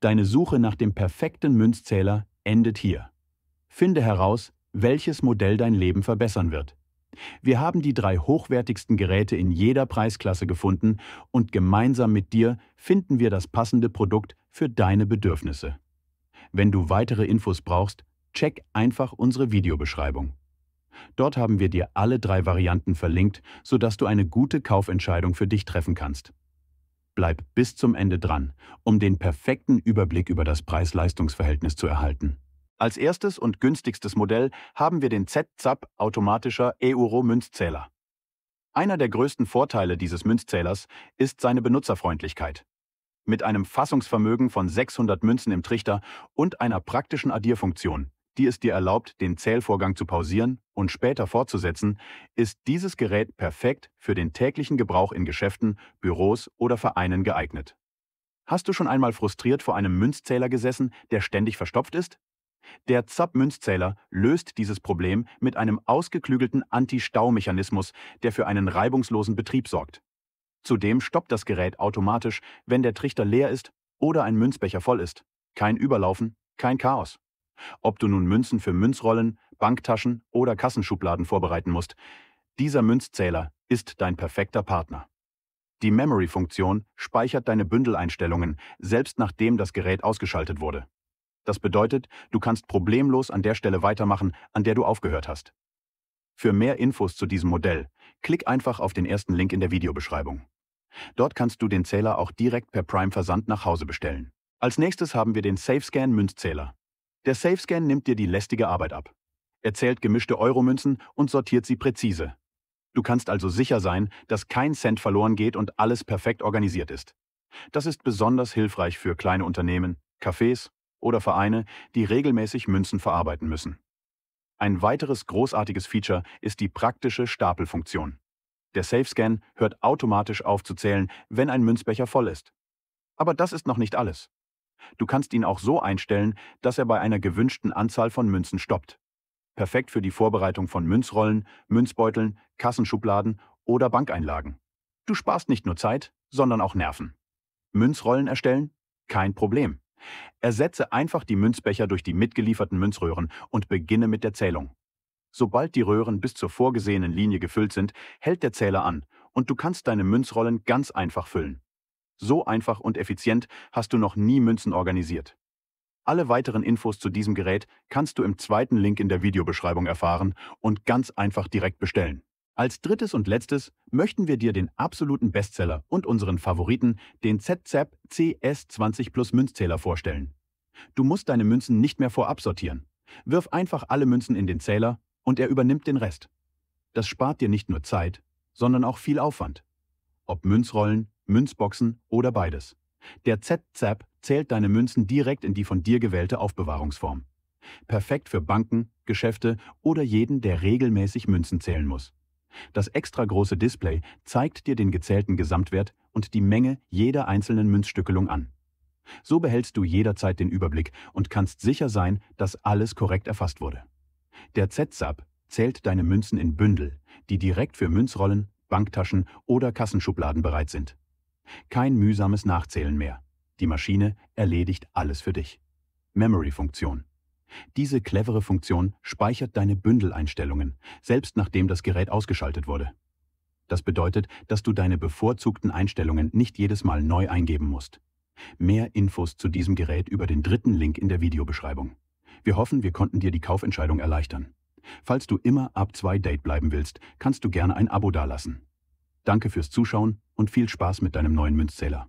Deine Suche nach dem perfekten Münzzähler endet hier. Finde heraus, welches Modell dein Leben verbessern wird. Wir haben die drei hochwertigsten Geräte in jeder Preisklasse gefunden und gemeinsam mit dir finden wir das passende Produkt für deine Bedürfnisse. Wenn du weitere Infos brauchst, check einfach unsere Videobeschreibung. Dort haben wir dir alle drei Varianten verlinkt, sodass du eine gute Kaufentscheidung für dich treffen kannst. Bleib bis zum Ende dran, um den perfekten Überblick über das Preis-Leistungs-Verhältnis zu erhalten. Als erstes und günstigstes Modell haben wir den ZZAP automatischer Euro-Münzzähler. Einer der größten Vorteile dieses Münzzählers ist seine Benutzerfreundlichkeit. Mit einem Fassungsvermögen von 600 Münzen im Trichter und einer praktischen Addierfunktion, die es dir erlaubt, den Zählvorgang zu pausieren und später fortzusetzen, ist dieses Gerät perfekt für den täglichen Gebrauch in Geschäften, Büros oder Vereinen geeignet. Hast du schon einmal frustriert vor einem Münzzähler gesessen, der ständig verstopft ist? Der ZAP-Münzzähler löst dieses Problem mit einem ausgeklügelten Anti-Stau-Mechanismus, der für einen reibungslosen Betrieb sorgt. Zudem stoppt das Gerät automatisch, wenn der Trichter leer ist oder ein Münzbecher voll ist. Kein Überlaufen, kein Chaos. Ob du nun Münzen für Münzrollen, Banktaschen oder Kassenschubladen vorbereiten musst, dieser Münzzähler ist dein perfekter Partner. Die Memory-Funktion speichert deine Bündeleinstellungen, selbst nachdem das Gerät ausgeschaltet wurde. Das bedeutet, du kannst problemlos an der Stelle weitermachen, an der du aufgehört hast. Für mehr Infos zu diesem Modell, klick einfach auf den ersten Link in der Videobeschreibung. Dort kannst du den Zähler auch direkt per Prime Versand nach Hause bestellen. Als nächstes haben wir den SafeScan Münzzähler. Der SafeScan nimmt dir die lästige Arbeit ab. Er zählt gemischte Euromünzen und sortiert sie präzise. Du kannst also sicher sein, dass kein Cent verloren geht und alles perfekt organisiert ist. Das ist besonders hilfreich für kleine Unternehmen, Cafés oder Vereine, die regelmäßig Münzen verarbeiten müssen. Ein weiteres großartiges Feature ist die praktische Stapelfunktion. Der SafeScan hört automatisch auf zu zählen, wenn ein Münzbecher voll ist. Aber das ist noch nicht alles. Du kannst ihn auch so einstellen, dass er bei einer gewünschten Anzahl von Münzen stoppt. Perfekt für die Vorbereitung von Münzrollen, Münzbeuteln, Kassenschubladen oder Bankeinlagen. Du sparst nicht nur Zeit, sondern auch Nerven. Münzrollen erstellen? Kein Problem. Ersetze einfach die Münzbecher durch die mitgelieferten Münzröhren und beginne mit der Zählung. Sobald die Röhren bis zur vorgesehenen Linie gefüllt sind, hält der Zähler an und du kannst deine Münzrollen ganz einfach füllen. So einfach und effizient hast du noch nie Münzen organisiert. Alle weiteren Infos zu diesem Gerät kannst du im zweiten Link in der Videobeschreibung erfahren und ganz einfach direkt bestellen. Als drittes und letztes möchten wir dir den absoluten Bestseller und unseren Favoriten, den ZZAP CS20 Plus Münzzähler vorstellen. Du musst deine Münzen nicht mehr vorab sortieren. Wirf einfach alle Münzen in den Zähler und er übernimmt den Rest. Das spart dir nicht nur Zeit, sondern auch viel Aufwand. Ob Münzrollen, Münzboxen oder beides. Der ZZAP zählt deine Münzen direkt in die von dir gewählte Aufbewahrungsform. Perfekt für Banken, Geschäfte oder jeden, der regelmäßig Münzen zählen muss. Das extra große Display zeigt dir den gezählten Gesamtwert und die Menge jeder einzelnen Münzstückelung an. So behältst du jederzeit den Überblick und kannst sicher sein, dass alles korrekt erfasst wurde. Der ZZAP zählt deine Münzen in Bündel, die direkt für Münzrollen, Banktaschen oder Kassenschubladen bereit sind. Kein mühsames Nachzählen mehr. Die Maschine erledigt alles für dich. Memory-Funktion. Diese clevere Funktion speichert deine Bündeleinstellungen, selbst nachdem das Gerät ausgeschaltet wurde. Das bedeutet, dass du deine bevorzugten Einstellungen nicht jedes Mal neu eingeben musst. Mehr Infos zu diesem Gerät über den dritten Link in der Videobeschreibung. Wir hoffen, wir konnten dir die Kaufentscheidung erleichtern. Falls du immer ab 2 Date bleiben willst, kannst du gerne ein Abo dalassen. Danke fürs Zuschauen und viel Spaß mit deinem neuen Münzzähler.